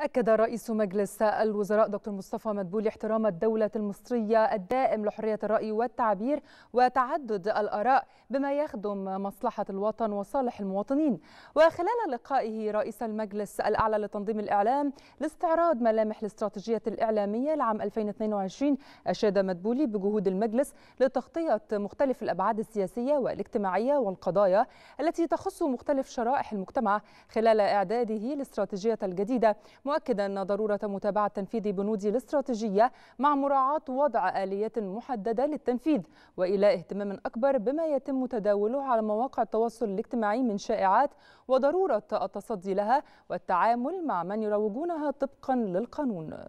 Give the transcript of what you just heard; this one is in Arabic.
أكد رئيس مجلس الوزراء دكتور مصطفى مدبولي احترام الدولة المصرية الدائم لحرية الرأي والتعبير وتعدد الآراء بما يخدم مصلحة الوطن وصالح المواطنين وخلال لقائه رئيس المجلس الأعلى لتنظيم الإعلام لاستعراض ملامح الاستراتيجية الإعلامية لعام 2022 أشاد مدبولي بجهود المجلس لتغطية مختلف الأبعاد السياسية والاجتماعية والقضايا التي تخص مختلف شرائح المجتمع خلال إعداده لاستراتيجية الجديدة مؤكدا ضرورة متابعة تنفيذ بنود الاستراتيجية مع مراعاة وضع آليات محددة للتنفيذ وإلى اهتمام أكبر بما يتم تداوله على مواقع التواصل الاجتماعي من شائعات وضرورة التصدي لها والتعامل مع من يروجونها طبقا للقانون